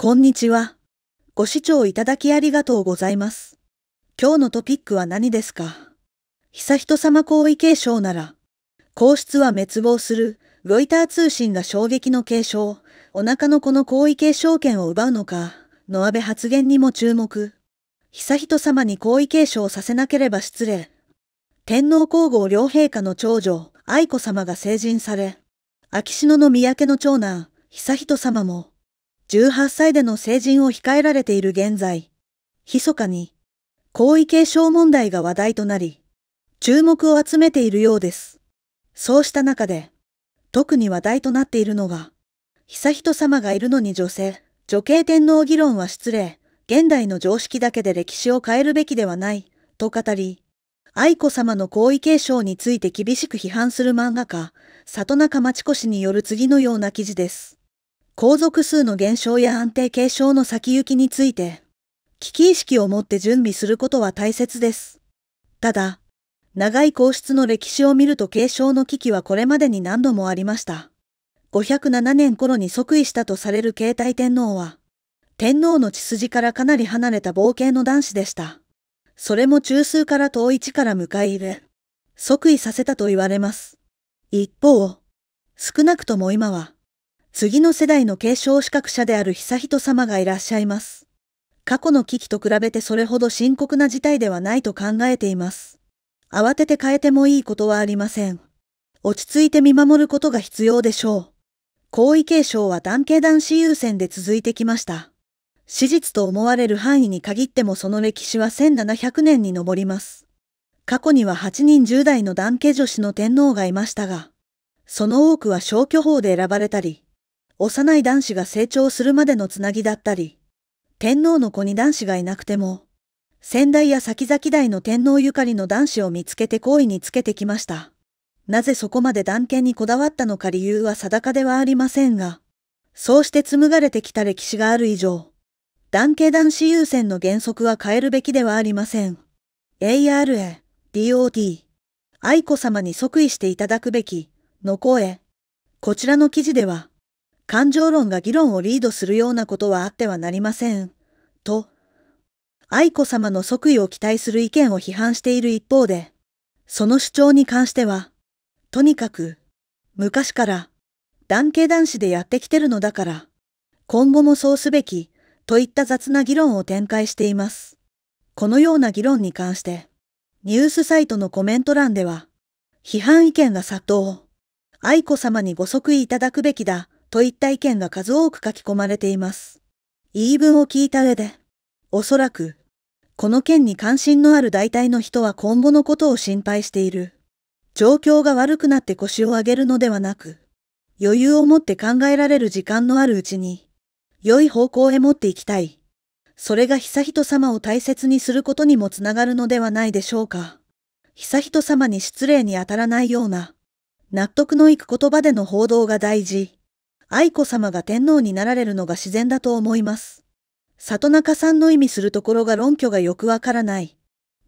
こんにちは。ご視聴いただきありがとうございます。今日のトピックは何ですか悠仁さま皇位継承なら、皇室は滅亡する、ロイター通信が衝撃の継承、お腹の子の皇位継承権を奪うのか、の安倍発言にも注目。悠仁さまに皇位継承させなければ失礼。天皇皇后両陛下の長女、愛子さまが成人され、秋篠宮家の長男、悠仁さまも、18歳での成人を控えられている現在、密かに、皇位継承問題が話題となり、注目を集めているようです。そうした中で、特に話題となっているのが、悠仁様がいるのに女性、女系天皇議論は失礼、現代の常識だけで歴史を変えるべきではない、と語り、愛子様の皇位継承について厳しく批判する漫画家、里中町子氏による次のような記事です。皇族数の減少や安定継承の先行きについて、危機意識を持って準備することは大切です。ただ、長い皇室の歴史を見ると継承の危機はこれまでに何度もありました。507年頃に即位したとされる慶太天皇は、天皇の血筋からかなり離れた冒険の男子でした。それも中枢から遠い地から迎え入れ、即位させたと言われます。一方、少なくとも今は、次の世代の継承資格者である悠仁さまがいらっしゃいます。過去の危機と比べてそれほど深刻な事態ではないと考えています。慌てて変えてもいいことはありません。落ち着いて見守ることが必要でしょう。皇位継承は男系男子優先で続いてきました。史実と思われる範囲に限ってもその歴史は1700年に上ります。過去には8人10代の男系女子の天皇がいましたが、その多くは消去法で選ばれたり、幼い男子が成長するまでのつなぎだったり、天皇の子に男子がいなくても、先代や先々代の天皇ゆかりの男子を見つけて好意につけてきました。なぜそこまで断権にこだわったのか理由は定かではありませんが、そうして紡がれてきた歴史がある以上、男系男子優先の原則は変えるべきではありません。ARA、DOD、愛子様に即位していただくべき、の声。こちらの記事では、感情論が議論をリードするようなことはあってはなりません。と、愛子様の即位を期待する意見を批判している一方で、その主張に関しては、とにかく、昔から、男系男子でやってきてるのだから、今後もそうすべき、といった雑な議論を展開しています。このような議論に関して、ニュースサイトのコメント欄では、批判意見が殺到、愛子様にご即位いただくべきだ、といった意見が数多く書き込まれています。言い分を聞いた上で、おそらく、この件に関心のある大体の人は今後のことを心配している。状況が悪くなって腰を上げるのではなく、余裕を持って考えられる時間のあるうちに、良い方向へ持っていきたい。それが久人様を大切にすることにもつながるのではないでしょうか。久人様に失礼に当たらないような、納得のいく言葉での報道が大事。愛子様が天皇になられるのが自然だと思います。里中さんの意味するところが論拠がよくわからない。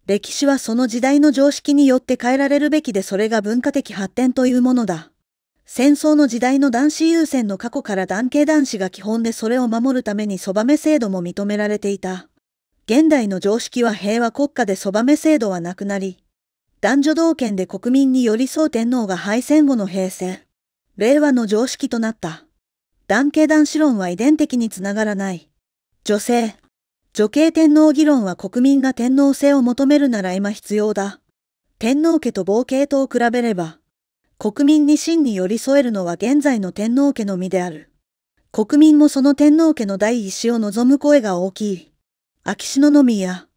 歴史はその時代の常識によって変えられるべきでそれが文化的発展というものだ。戦争の時代の男子優先の過去から男系男子が基本でそれを守るためにそばめ制度も認められていた。現代の常識は平和国家でそばめ制度はなくなり、男女同権で国民に寄り添う天皇が敗戦後の平成、令和の常識となった。男系男子論は遺伝的につながらない。女性。女系天皇議論は国民が天皇制を求めるなら今必要だ。天皇家と冒系とを比べれば、国民に真に寄り添えるのは現在の天皇家のみである。国民もその天皇家の第一子を望む声が大きい。秋篠宮、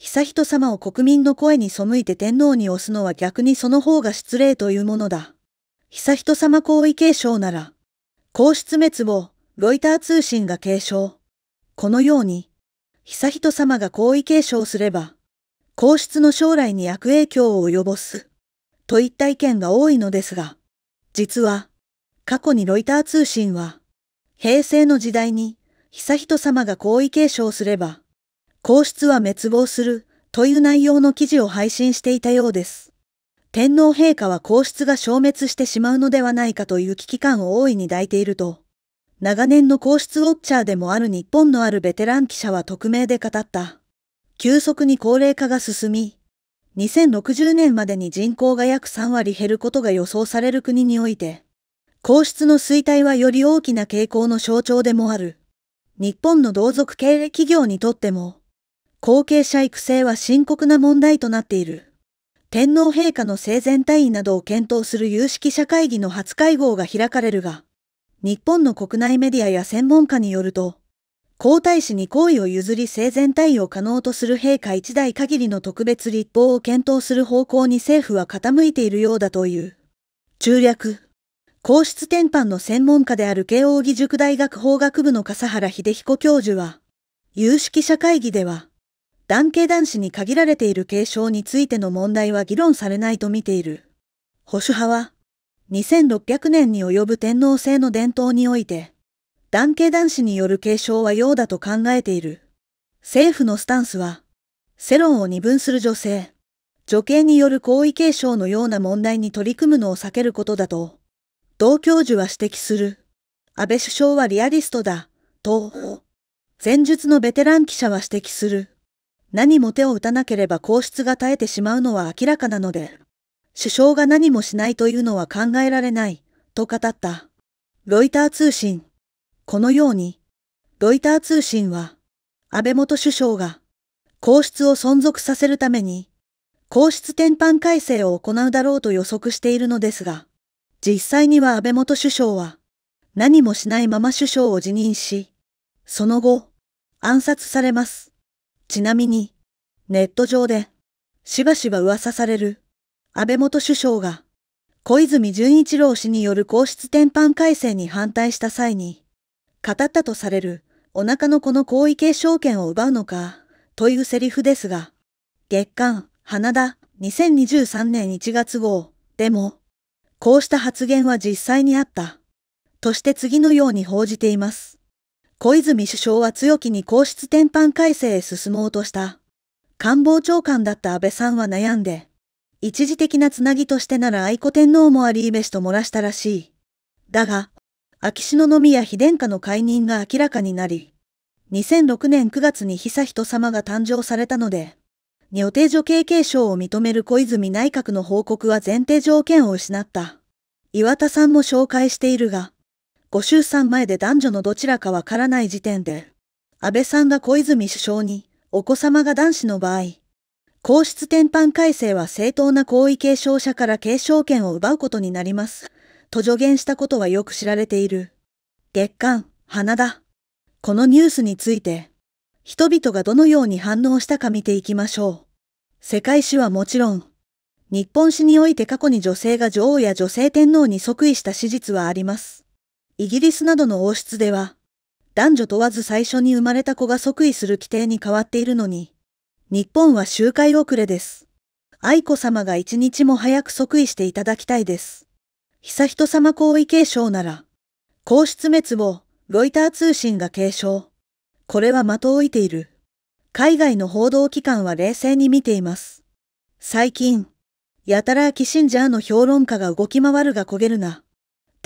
悠仁様を国民の声に背いて天皇に押すのは逆にその方が失礼というものだ。悠仁様皇位継承なら、皇室滅亡、ロイター通信が継承。このように、悠仁さまが皇位継承すれば、皇室の将来に悪影響を及ぼす、といった意見が多いのですが、実は、過去にロイター通信は、平成の時代に、悠仁さまが皇位継承すれば、皇室は滅亡する、という内容の記事を配信していたようです。天皇陛下は皇室が消滅してしまうのではないかという危機感を大いに抱いていると、長年の皇室ウォッチャーでもある日本のあるベテラン記者は匿名で語った。急速に高齢化が進み、2060年までに人口が約3割減ることが予想される国において、皇室の衰退はより大きな傾向の象徴でもある。日本の同族経営企業にとっても、後継者育成は深刻な問題となっている。天皇陛下の生前退位などを検討する有識者会議の初会合が開かれるが、日本の国内メディアや専門家によると、皇太子に行為を譲り生前退位を可能とする陛下一代限りの特別立法を検討する方向に政府は傾いているようだという。中略。皇室転換の専門家である慶應義塾大学法学部の笠原秀彦教授は、有識者会議では、男系男子に限られている継承についての問題は議論されないと見ている。保守派は、2600年に及ぶ天皇制の伝統において、男系男子による継承は用だと考えている。政府のスタンスは、世論を二分する女性、女系による皇位継承のような問題に取り組むのを避けることだと、同教授は指摘する。安倍首相はリアリストだ、と、前述のベテラン記者は指摘する。何も手を打たなければ皇室が絶えてしまうのは明らかなので、首相が何もしないというのは考えられない、と語った。ロイター通信。このように、ロイター通信は、安倍元首相が、皇室を存続させるために、皇室転換改正を行うだろうと予測しているのですが、実際には安倍元首相は、何もしないまま首相を辞任し、その後、暗殺されます。ちなみに、ネット上で、しばしば噂される、安倍元首相が、小泉純一郎氏による皇室転換改正に反対した際に、語ったとされる、お腹の子の皇位継承権を奪うのか、というセリフですが、月刊、花田、2023年1月号、でも、こうした発言は実際にあった、として次のように報じています。小泉首相は強気に皇室転換改正へ進もうとした。官房長官だった安倍さんは悩んで、一時的なつなぎとしてなら愛子天皇もありいべしと漏らしたらしい。だが、秋篠宮妃殿下の解任が明らかになり、2006年9月に久人様が誕生されたので、女帝女経継承を認める小泉内閣の報告は前提条件を失った。岩田さんも紹介しているが、ご衆参前で男女のどちらかわからない時点で、安倍さんが小泉首相に、お子様が男子の場合、皇室転換改正は正当な皇位継承者から継承権を奪うことになります。と助言したことはよく知られている。月刊、花田。このニュースについて、人々がどのように反応したか見ていきましょう。世界史はもちろん、日本史において過去に女性が女王や女性天皇に即位した史実はあります。イギリスなどの王室では、男女問わず最初に生まれた子が即位する規定に変わっているのに、日本は周回遅れです。愛子様が一日も早く即位していただきたいです。久人様皇位継承なら、皇室滅亡、ロイター通信が継承。これは的を置いている。海外の報道機関は冷静に見ています。最近、やたらキシンジャーの評論家が動き回るが焦げるな。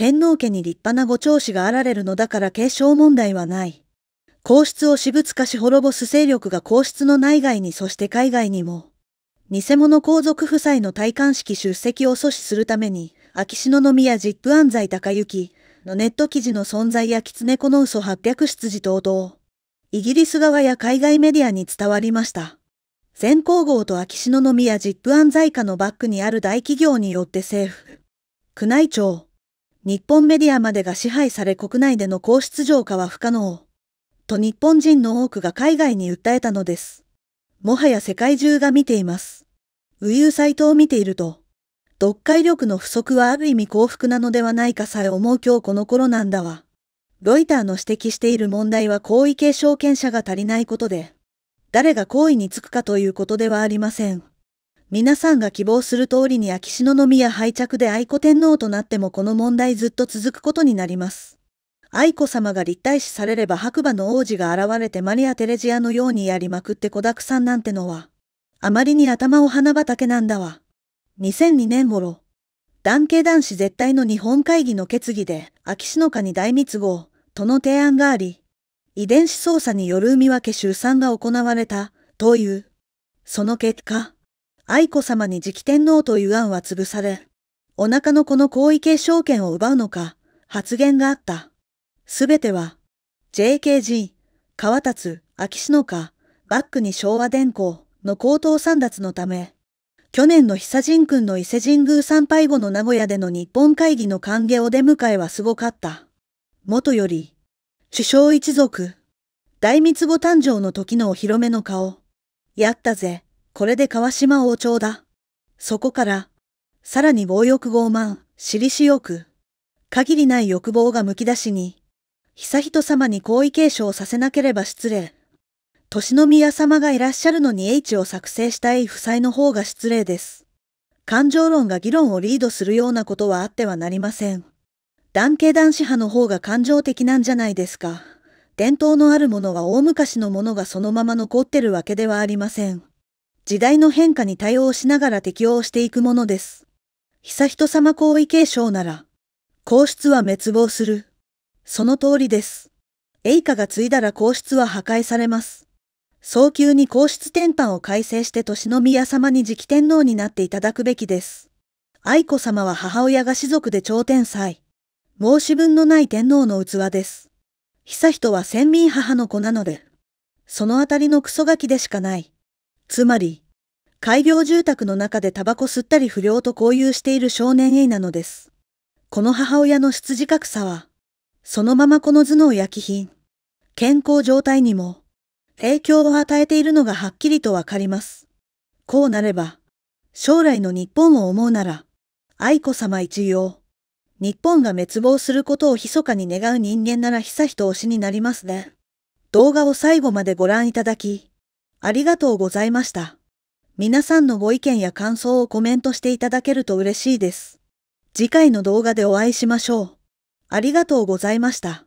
天皇家に立派なご長子があられるのだから継承問題はない。皇室を私物化し滅ぼす勢力が皇室の内外にそして海外にも、偽物皇族夫妻の戴冠式出席を阻止するために、秋篠宮ジップ安西隆之のネット記事の存在や狐子の嘘800出自等々、イギリス側や海外メディアに伝わりました。全皇后と秋篠宮ジップ安西家のバックにある大企業によって政府、宮内庁、日本メディアまでが支配され国内での皇室浄化は不可能。と日本人の多くが海外に訴えたのです。もはや世界中が見ています。ウユサイトを見ていると、読解力の不足はある意味幸福なのではないかさえ思う今日この頃なんだわ。ロイターの指摘している問題は皇位継承権者が足りないことで、誰が皇位につくかということではありません。皆さんが希望する通りに秋篠宮廃着で愛子天皇となってもこの問題ずっと続くことになります。愛子様が立体視されれば白馬の王子が現れてマリア・テレジアのようにやりまくって子沢山なんてのは、あまりに頭を花畑なんだわ。2002年頃、男系男子絶対の日本会議の決議で、秋篠家に大密合、との提案があり、遺伝子操作による海分け出産が行われた、という。その結果、愛子様に直天皇という案は潰され、お腹の子の皇位継承権を奪うのか、発言があった。すべては、JKG、川立、秋篠か、バックに昭和電工の高等三奪のため、去年の久神君の伊勢神宮参拝後の名古屋での日本会議の歓迎お出迎えはすごかった。元より、首相一族、大三つ子誕生の時のお披露目の顔、やったぜ。これで川島王朝だ。そこから、さらに暴欲傲慢、私利私欲。限りない欲望がむき出しに、久人様に皇位継承させなければ失礼。年の宮様がいらっしゃるのに H を作成したい夫妻の方が失礼です。感情論が議論をリードするようなことはあってはなりません。男系男子派の方が感情的なんじゃないですか。伝統のあるものは大昔のものがそのまま残ってるわけではありません。時代の変化に対応しながら適応していくものです。悠仁様皇位継承なら、皇室は滅亡する。その通りです。栄華が継いだら皇室は破壊されます。早急に皇室天換を改正して年宮様に直天皇になっていただくべきです。愛子様は母親が士族で超天才。申し分のない天皇の器です。悠仁は先民母の子なので、そのあたりのクソガキでしかない。つまり、開業住宅の中でタバコ吸ったり不良と交友している少年 A なのです。この母親の出自格差は、そのままこの頭脳や気品、健康状態にも影響を与えているのがはっきりとわかります。こうなれば、将来の日本を思うなら、愛子様一様、日本が滅亡することを密かに願う人間なら久人推しになりますね。動画を最後までご覧いただき、ありがとうございました。皆さんのご意見や感想をコメントしていただけると嬉しいです。次回の動画でお会いしましょう。ありがとうございました。